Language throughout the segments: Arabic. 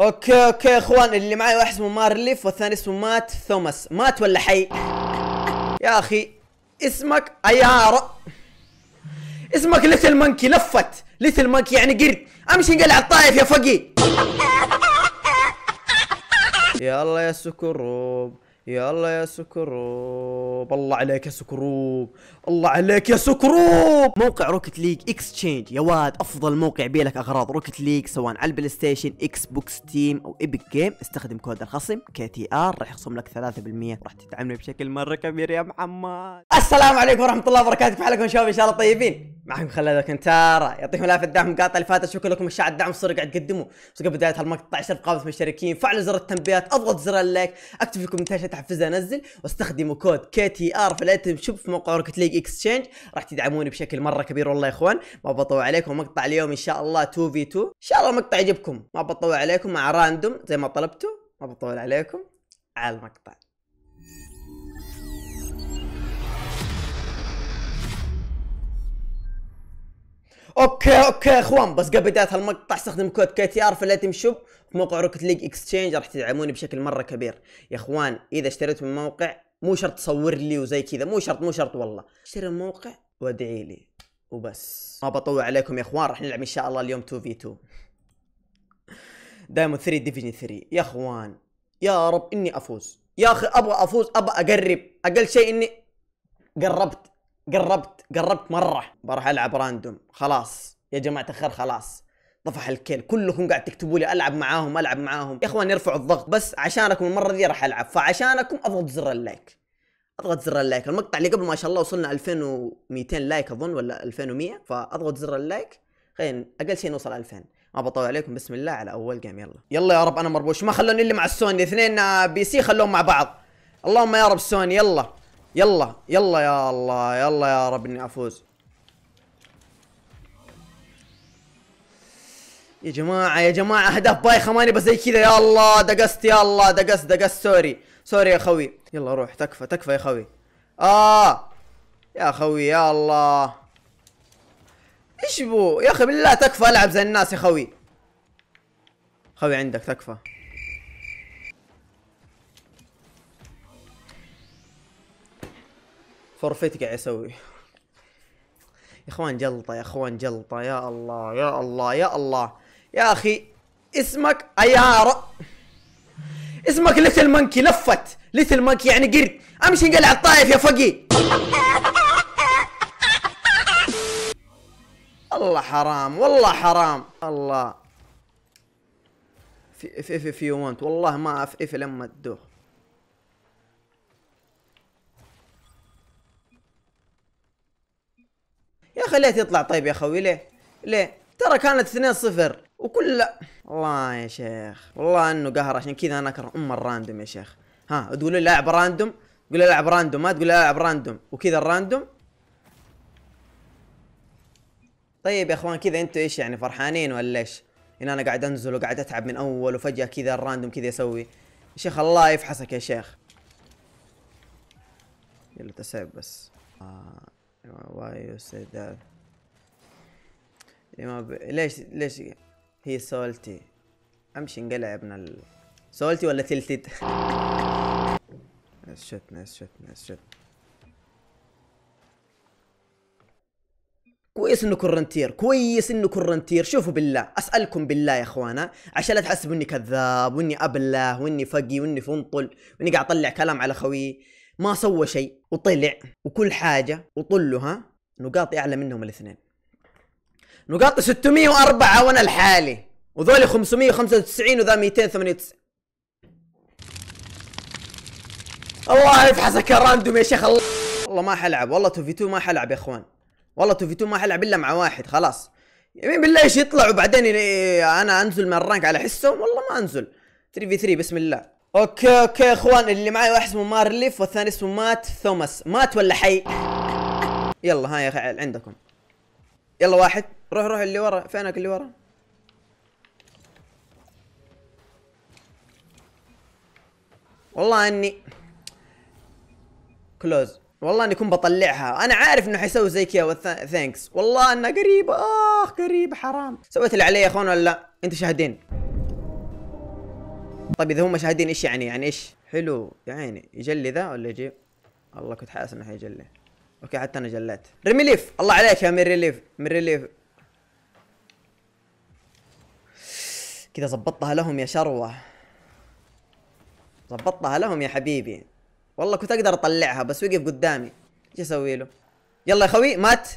اوكي اوكي يا اخوان اللي معي واحد اسمه مارليف والثاني اسمه مات ثوماس مات ولا حي يا اخي اسمك ايار اسمك ليتل مانكي لفت ليتل مانكي يعني قرد امشي انقلع الطايف يا فقي يلا يا سكروب يلا يا سكروب الله عليك يا سكروب الله عليك يا سكروب موقع روكت ليج اكستشينج يا واد افضل موقع يبيع لك اغراض روكت ليج سواء على البلاي ستيشن اكس بوكس تيم او ايبك جيم استخدم كود الخصم كي تي ار راح يخصم لك 3% راح تدعمني بشكل مره كبير يا محمد السلام عليكم ورحمه الله وبركاته كيف حالكم شباب ان شاء الله طيبين معكم خلاد كنتارا يعطيكم العافيه الدعم المقاطع اللي فاتت شكرا لكم الشعب الدعم الصوري قاعد تقدموه بس قبل بدايه هالمقطع شرف قائمه مشتركين فعلوا زر التنبيهات اضغط زر اللايك اكتب في الكومنتات احفزها انزل واستخدموا كود كي تي ار في الايتم شوب في موقع روكت ليج اكسشينج راح تدعموني بشكل مره كبير والله يا اخوان ما بطول عليكم مقطع اليوم ان شاء الله 2 في 2 ان شاء الله المقطع يعجبكم ما بطول عليكم مع راندوم زي ما طلبتوا ما بطول عليكم على المقطع اوكي اوكي يا اخوان بس قبل بدايه هالمقطع استخدم كود كي تي ار في الايتم شوب في موقع روكت ليج اكستشينج راح تدعموني بشكل مره كبير يا اخوان اذا اشتريت من موقع مو شرط تصور لي وزي كذا مو شرط مو شرط والله اشتري من موقع وادعي لي وبس ما بطول عليكم يا اخوان راح نلعب ان شاء الله اليوم 2 في 2 دايموند 3 ديفيجن 3 يا اخوان يا رب اني افوز يا اخي ابغى افوز ابغى اقرب اقل شيء اني قربت قربت قربت مره بروح العب راندوم خلاص يا جماعه الخير خلاص طفح الكيل كلكم قاعد تكتبوا لي العب معاهم العب معاهم يا اخوان يرفعوا الضغط بس عشانكم المره دي راح العب فعشانكم اضغط زر اللايك اضغط زر اللايك المقطع اللي قبل ما شاء الله وصلنا 2200 لايك اظن ولا 2100 فاضغط زر اللايك خلينا اقل شيء نوصل 2000 ما بطول عليكم بسم الله على اول جيم يلا يلا يا رب انا مربوش ما خلوني الا مع السوني اثنين بي سي خلوهم مع بعض اللهم يا رب سوني يلا يلا يلا يا الله يلا يا رب اني افوز يا جماعة يا جماعة أهداف بايخة ماني بس زي كذا يا الله دقست يا الله دقست دقست سوري سوري يا خوي يلا روح تكفى تكفى يا خوي آه يا خوي يا الله ايش بو يا اخي بالله تكفى العب زي الناس يا خوي خوي عندك تكفى فورفيت قاعد اسوي يا اخوان جلطه يا اخوان جلطه يا الله يا الله يا الله يا اخي اسمك ايار اسمك ليتل مانكي لفت ليتل مانكي يعني قرد امشي انقلع الطائف يا فقي الله حرام والله حرام الله في اف اف في, يو والله ما اف اف لما تدوخ خليت يطلع طيب يا خوي ليه؟ ليه؟ ترى كانت 2-0 وكل والله يا شيخ والله انه قهر عشان كذا انا اكره ام الراندوم يا شيخ ها تقول لي لاعب راندوم تقول لي لاعب راندوم ما تقول لي لاعب راندوم وكذا الراندوم طيب يا اخوان كذا انتوا ايش يعني فرحانين ولا ايش؟ ان انا قاعد انزل وقاعد اتعب من اول وفجاه كذا الراندوم كذا يسوي يا شيخ الله يفحصك يا شيخ يلا تسعب بس آه. واي استهداف اللي ما ب... ليش ليش هي سولتي امشي انقلع يا ابن ال... سولتي ولا تلتد نايس شوت نايس شوت نايس شوت كويس انه كورنتير كويس انه كورنتير شوفوا بالله اسالكم بالله يا اخوانا عشان لا تحسبوا اني كذاب واني ابله واني فقي واني فنطل واني قاعد اطلع كلام على خويي ما سوى شيء وطلع وكل حاجه وطلها نقاطي اعلى منهم الاثنين نقاطي 604 وانا لحالي وذولي 595 وذا 298 الله يفحصك يا راندوم يا شيخ الله والله ما حلعب والله 2 في 2 ما حلعب يا اخوان والله 2 في 2 ما حلعب الا مع واحد خلاص يمين بالله ايش يطلع وبعدين إيه، انا انزل من الرانك على حسهم والله ما انزل 3 في 3 بسم الله اوكي اوكي يا اخوان اللي معي واحد اسمه مارليف والثاني اسمه مات ثوماس مات ولا حي يلا هاي يا اخي عندكم يلا واحد روح روح اللي ورا فينك اللي ورا والله اني كلوز والله اني كنت بطلعها انا عارف انه حيسوي زي كذا ثانكس والله انها قريبه اخ قريبه حرام سويت اللي علي يا اخوان ولا انتوا شاهدين طيب اذا هم مشاهدين ايش يعني يعني ايش حلو يا عيني يجلي ذا ولا يجيب الله كنت حاسس انه حيجلي اوكي حتى انا جليت ريميليف ليف الله عليك يا ميريليف ميريليف كذا زبطتها لهم يا شروه ظبطتها لهم يا حبيبي والله كنت اقدر اطلعها بس وقف قدامي ايش اسوي له يلا يا خوي مات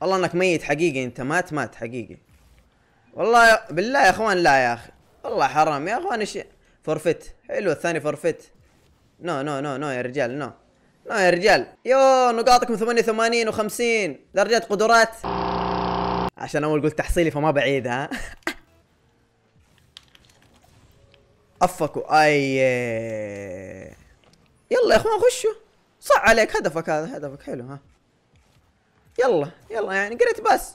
والله انك ميت حقيقي انت مات مات حقيقي والله بالله يا اخوان لا يا اخي والله حرام يا اخوان ايش فورفيت حلو الثاني فورفيت نو نو نو نو يا رجال نو نو يا رجال يو نقاطكم 88 و50 درجات قدرات عشان اول قلت تحصيلي فما بعيد ها افكوا اي يلا يا اخوان خشوا صع عليك هدفك هذا هدفك حلو ها يلا يلا يعني قريت بس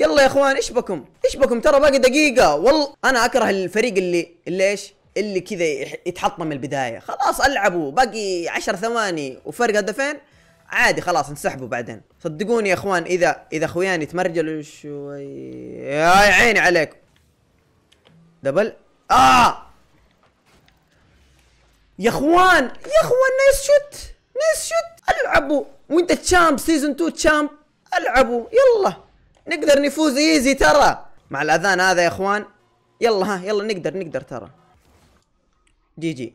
يلا يا اخوان ايش بكم ايش بكم ترى باقي دقيقه والله انا اكره الفريق اللي اللي ايش اللي كذا يتحطم من البدايه خلاص العبوا باقي 10 ثواني وفرق هدفين عادي خلاص انسحبوا بعدين صدقوني يا اخوان اذا اذا اخوياني تمرجلوا شوي يا عيني عليكم دبل اه يا اخوان يا اخوان نايس شوت نايس شوت العبوا وانت تشامب سيزون 2 تشامب العبوا يلا نقدر نفوز ايزي ترى مع الاذان هذا يا اخوان يلا ها يلا نقدر نقدر ترى جي جي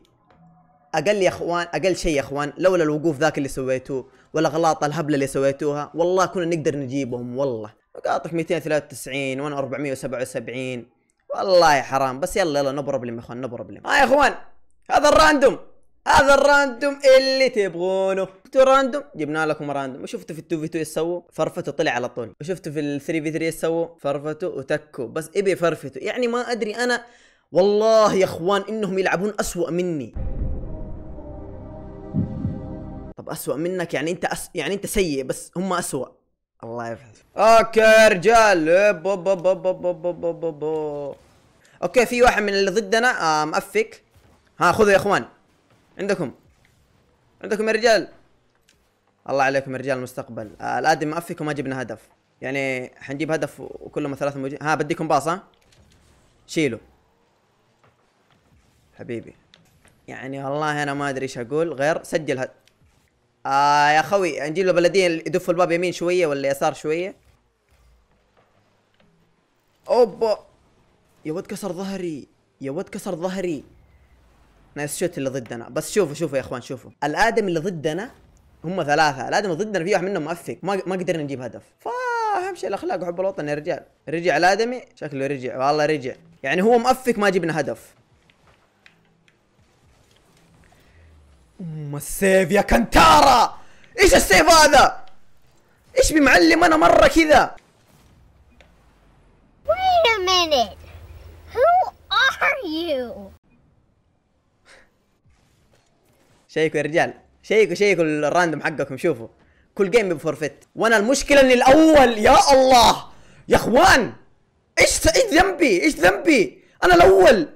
اقل يا اخوان اقل شيء يا اخوان لولا الوقوف ذاك اللي سويتوه والاغلاط الهبله اللي سويتوها والله كنا نقدر نجيبهم والله مقاطف 293 وانا 477 والله يا حرام بس يلا يلا نبرب لهم يا اخوان نبرب لهم ها آه يا اخوان هذا الراندوم هذا الراندوم اللي تبغونه شفتوا راندوم جبنا لكم راندوم وشفتوا في ال 2 في 2 ايش سووا فرفتوا طلع على طول وشفتوا في ال 3 في 3 ايش سووا فرفته وتكوا بس ابي فرفته يعني ما ادري انا والله يا اخوان انهم يلعبون اسوء مني طب اسوء منك يعني انت أس... يعني انت سيء بس هم اسوء الله يفهم اوكي رجال بو بو بو بو بو بو بو بو اوكي في واحد من اللي ضدنا آه مأفك ها خذوا يا اخوان عندكم عندكم يا رجال الله عليكم يا رجال المستقبل آه الادمي ما فيكم ما جبنا هدف يعني حنجيب هدف وكلهم ثلاثه موجودين ها بديكم باص ها شيلوا حبيبي يعني والله انا ما ادري ايش اقول غير سجل هد... آه يا خوي نجيب له بلدين يدفوا الباب يمين شويه ولا يسار شويه اوبا يا ود كسر ظهري يا ود كسر ظهري نايس شوت اللي ضدنا بس شوفوا شوفوا يا اخوان شوفوا الادمي اللي ضدنا هم ثلاثه الادمي اللي ضدنا في واحد منهم مؤفق ما ما قدرنا نجيب هدف فاهم شيء الاخلاق وحب الوطن يا رجال رجع الادمي شكله رجع والله رجع يعني هو مؤفق ما جبنا هدف ام السيف يا كنتارا ايش السيف هذا ايش بمعلم انا مره كذا Wait a minute. Who are you? شيكوا يا رجال شيكوا شيكوا الراندوم حقكم شوفوا كل جيم بفورفيت وانا المشكله اني الاول يا الله يا اخوان ايش ايش ذنبي ايش ذنبي انا الاول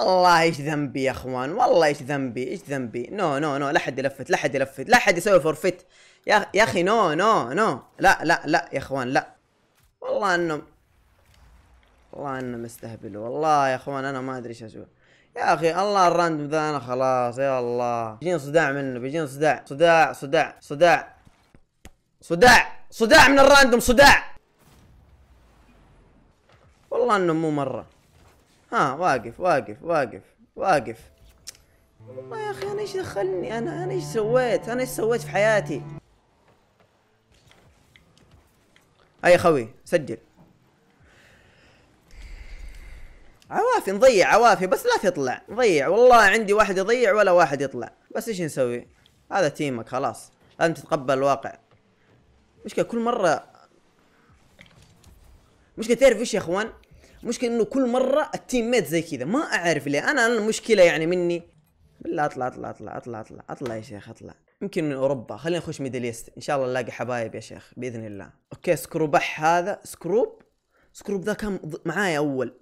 الله ايش ذنبي يا اخوان والله ايش ذنبي ايش ذنبي نو نو نو لا حد يلفت لا حد يلفت لا حد يسوي فورفيت يا يا اخي نو نو نو لا لا لا يا اخوان لا والله انهم والله انهم مستهبل والله يا اخوان انا ما ادري ايش اسوي يا اخي الله الراندوم ذا انا خلاص يا الله بيجيني صداع منه بيجيني صداع صداع صداع صداع صداع صداع من الراندوم صداع والله انه مو مره ها واقف واقف واقف واقف والله يا اخي انا ايش دخلني انا انا ايش سويت انا ايش سويت في حياتي اي خوي سجل عوافي نضيع عوافي بس لا تطلع نضيع والله عندي واحد يضيع ولا واحد يطلع بس ايش نسوي هذا تيمك خلاص لازم تتقبل الواقع مشكلة كل مرة مشكلة تعرف ايش يا اخوان مشكلة انه كل مرة التيم ميت زي كذا ما اعرف ليه انا انا المشكلة يعني مني بالله اطلع اطلع اطلع اطلع اطلع اطلع يا شيخ اطلع يمكن من اوروبا خلينا نخش ميدل ايست ان شاء الله نلاقي حبايب يا شيخ باذن الله اوكي سكروبح هذا سكروب سكروب ذا كان معايا اول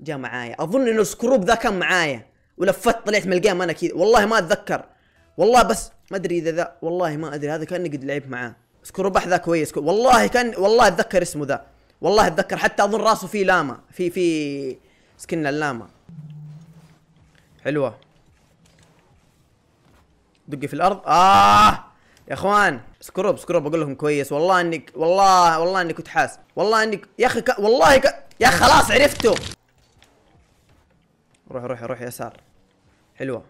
جاء معايا اظن انه سكروب ذا كان معايا ولفت طلعت من الجيم انا كذا والله ما اتذكر والله بس ما ادري اذا ذا والله ما ادري هذا كاني قد لعبت معاه سكروب ذا كويس والله كان والله اتذكر اسمه ذا والله اتذكر حتى اظن راسه فيه لاما في في سكن اللاما حلوه دقي في الارض اه يا اخوان سكروب سكروب اقول لكم كويس والله انك والله والله اني كنت حاس والله انك يا اخي ك... والله ك... يا خلاص عرفته روح روح روح يسار حلوه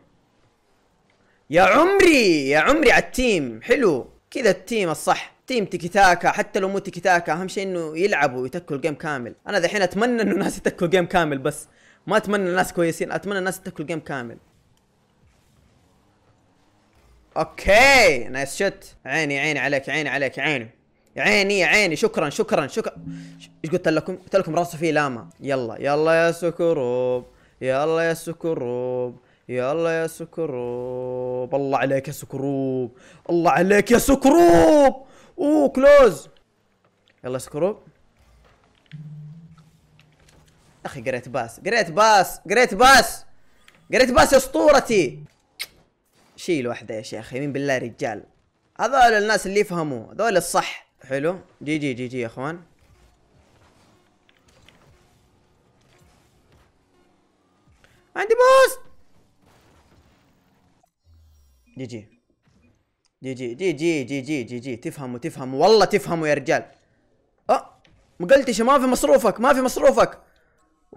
يا عمري يا عمري على التيم حلو كذا التيم الصح تيم تيكي تاكا حتى لو مو تيكي تاكا اهم شيء انه يلعبوا ويتكوا الجيم كامل انا ذحين اتمنى انه الناس يتكوا الجيم كامل بس ما اتمنى الناس كويسين اتمنى الناس يتكوا الجيم كامل اوكي نايس شوت عيني عيني عليك عيني عليك عيني عيني يا عيني شكرا شكرا شكرا ايش قلت لكم؟ قلت لكم راسه فيه لاما يلا يلا يا سكروب يا الله يا سكروب يا الله يا سكروب الله عليك يا سكروب الله عليك يا سكروب اوه كلوز يلا سكروب اخي قريت باس قريت باس قريت باس قريت باس اسطورتي شيل واحده يا شيخ يمين بالله رجال هذول الناس اللي يفهموا هذول الصح حلو جي جي جي جي يا اخوان عندي بوست جي جي جي جي جي جي جي جي جي جي تفهموا تفهموا والله تفهموا يا رجال اه مقلتش ما في مصروفك ما في مصروفك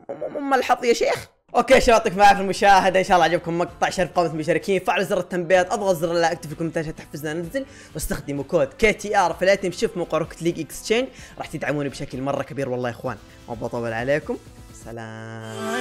ام الحظ يا شيخ اوكي شباب يعطيكم العافيه المشاهده ان شاء الله عجبكم مقطع شرف قائمه المشاركين فعلوا زر التنبيهات اضغط زر اللايك اكتب في الكومنتات عشان تحفزنا ننزل واستخدموا كود كي تي ار في الايتم شوف موقع روكت ليج اكستشينج راح تدعموني بشكل مره كبير والله يا اخوان ما بطول عليكم Salam.